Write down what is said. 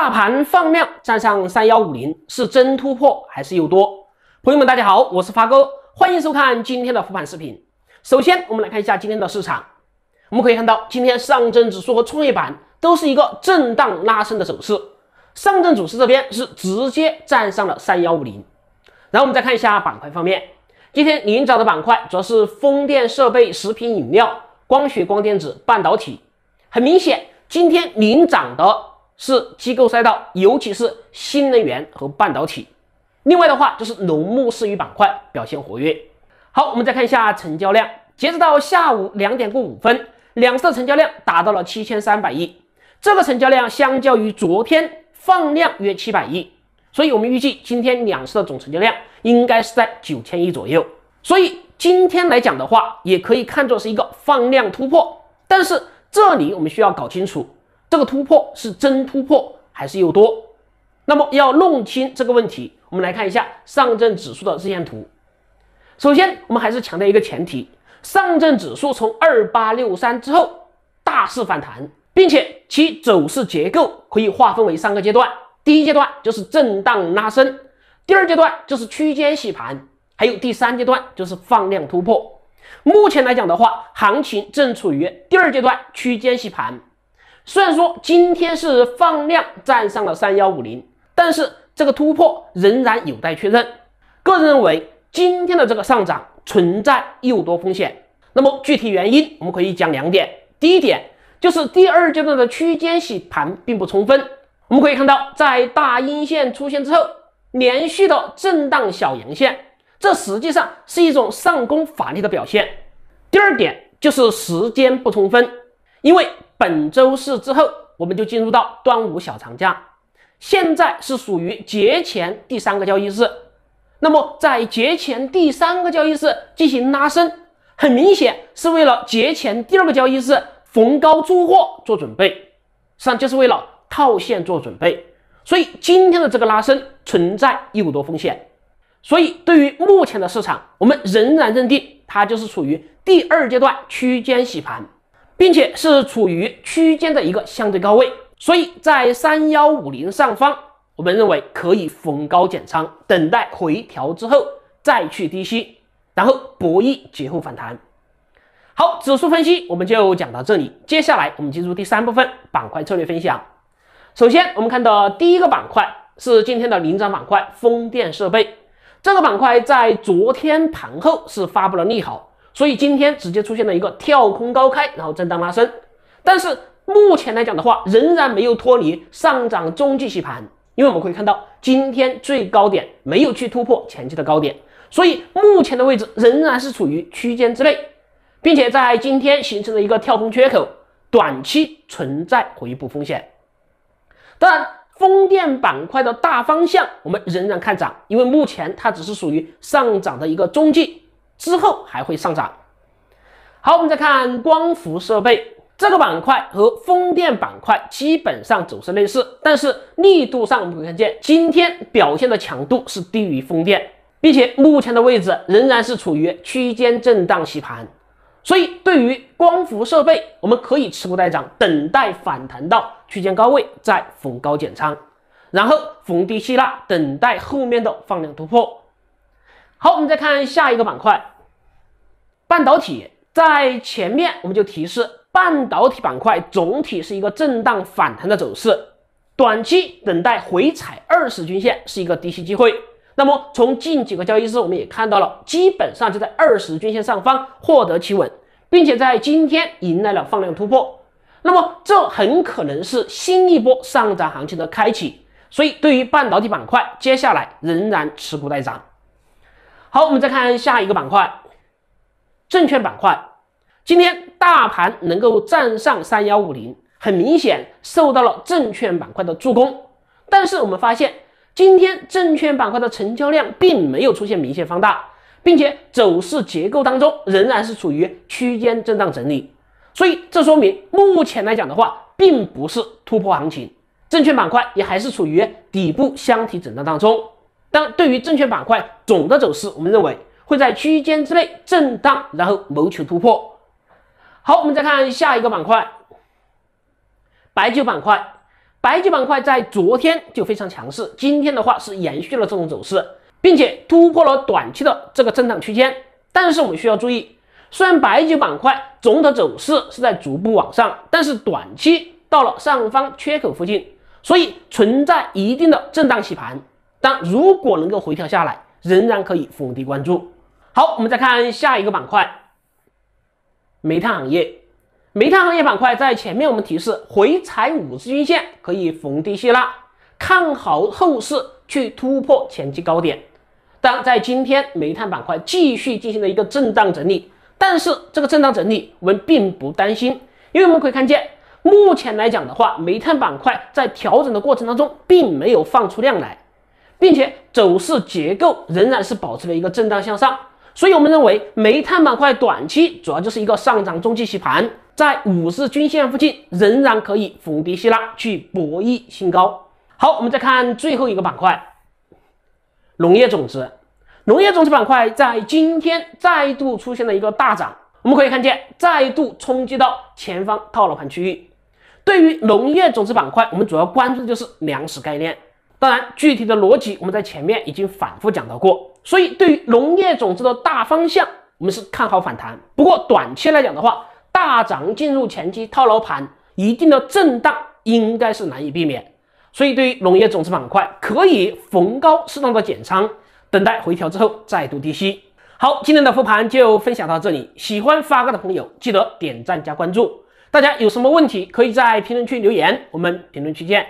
大盘放量站上三幺五零，是真突破还是诱多？朋友们，大家好，我是发哥，欢迎收看今天的复盘视频。首先，我们来看一下今天的市场，我们可以看到，今天上证指数和创业板都是一个震荡拉升的走势。上证指数这边是直接站上了三幺五零，然后我们再看一下板块方面，今天领涨的板块主要是风电设备、食品饮料、光学光电子、半导体。很明显，今天领涨的。是机构赛道，尤其是新能源和半导体。另外的话，就是农牧市渔板块表现活跃。好，我们再看一下成交量，截止到下午两点过五分，两市的成交量达到了七千三百亿。这个成交量相较于昨天放量约七百亿，所以我们预计今天两市的总成交量应该是在九千亿左右。所以今天来讲的话，也可以看作是一个放量突破。但是这里我们需要搞清楚。这个突破是真突破还是诱多？那么要弄清这个问题，我们来看一下上证指数的日线图。首先，我们还是强调一个前提：上证指数从二八六三之后大势反弹，并且其走势结构可以划分为三个阶段。第一阶段就是震荡拉升，第二阶段就是区间洗盘，还有第三阶段就是放量突破。目前来讲的话，行情正处于第二阶段区间洗盘。虽然说今天是放量站上了三幺五零，但是这个突破仍然有待确认。个人认为，今天的这个上涨存在诱多风险。那么具体原因，我们可以讲两点。第一点就是第二阶段的区间洗盘并不充分。我们可以看到，在大阴线出现之后，连续的震荡小阳线，这实际上是一种上攻乏力的表现。第二点就是时间不充分。因为本周四之后，我们就进入到端午小长假，现在是属于节前第三个交易日。那么在节前第三个交易日进行拉伸，很明显是为了节前第二个交易日逢高出货做准备，实际上就是为了套现做准备。所以今天的这个拉伸存在股多风险。所以对于目前的市场，我们仍然认定它就是处于第二阶段区间洗盘。并且是处于区间的一个相对高位，所以在三幺五零上方，我们认为可以逢高减仓，等待回调之后再去低吸，然后博弈节后反弹。好，指数分析我们就讲到这里，接下来我们进入第三部分板块策略分享。首先，我们看到第一个板块是今天的领涨板块风电设备，这个板块在昨天盘后是发布了利好。所以今天直接出现了一个跳空高开，然后震荡拉升。但是目前来讲的话，仍然没有脱离上涨中继洗盘，因为我们可以看到今天最高点没有去突破前期的高点，所以目前的位置仍然是处于区间之内，并且在今天形成了一个跳空缺口，短期存在回补风险。当然，风电板块的大方向我们仍然看涨，因为目前它只是属于上涨的一个中继。之后还会上涨。好，我们再看光伏设备这个板块和风电板块基本上走势类似，但是力度上我们可以看见今天表现的强度是低于风电，并且目前的位置仍然是处于区间震荡洗盘。所以对于光伏设备，我们可以持股待涨，等待反弹到区间高位再逢高减仓，然后逢低吸纳，等待后面的放量突破。好，我们再看下一个板块，半导体。在前面我们就提示，半导体板块总体是一个震荡反弹的走势，短期等待回踩二十均线是一个低吸机会。那么从近几个交易日，我们也看到了，基本上就在二十均线上方获得企稳，并且在今天迎来了放量突破。那么这很可能是新一波上涨行情的开启。所以对于半导体板块，接下来仍然持股待涨。好，我们再看下一个板块，证券板块。今天大盘能够站上三幺五零，很明显受到了证券板块的助攻。但是我们发现，今天证券板块的成交量并没有出现明显放大，并且走势结构当中仍然是处于区间震荡整理。所以这说明目前来讲的话，并不是突破行情，证券板块也还是处于底部箱体震荡当中。但对于证券板块总的走势，我们认为会在区间之内震荡，然后谋求突破。好，我们再看下一个板块——白酒板块。白酒板块在昨天就非常强势，今天的话是延续了这种走势，并且突破了短期的这个震荡区间。但是我们需要注意，虽然白酒板块总的走势是在逐步往上，但是短期到了上方缺口附近，所以存在一定的震荡洗盘。但如果能够回调下来，仍然可以逢低关注。好，我们再看下一个板块，煤炭行业。煤炭行业板块在前面我们提示回踩五十均线可以逢低吸纳，看好后市去突破前期高点。当然，在今天煤炭板块继续进行了一个震荡整理，但是这个震荡整理我们并不担心，因为我们可以看见，目前来讲的话，煤炭板块在调整的过程当中并没有放出量来。并且走势结构仍然是保持了一个震荡向上，所以我们认为煤炭板块短期主要就是一个上涨，中期洗盘，在五日均线附近仍然可以逢低吸纳去博弈新高。好，我们再看最后一个板块，农业种植，农业种植板块在今天再度出现了一个大涨，我们可以看见再度冲击到前方套牢盘区域。对于农业种植板块，我们主要关注的就是粮食概念。当然，具体的逻辑我们在前面已经反复讲到过，所以对于农业种子的大方向，我们是看好反弹。不过，短期来讲的话，大涨进入前期套牢盘，一定的震荡应该是难以避免。所以，对于农业种子板块，可以逢高适当的减仓，等待回调之后再度低吸。好，今天的复盘就分享到这里，喜欢发哥的朋友记得点赞加关注，大家有什么问题可以在评论区留言，我们评论区见。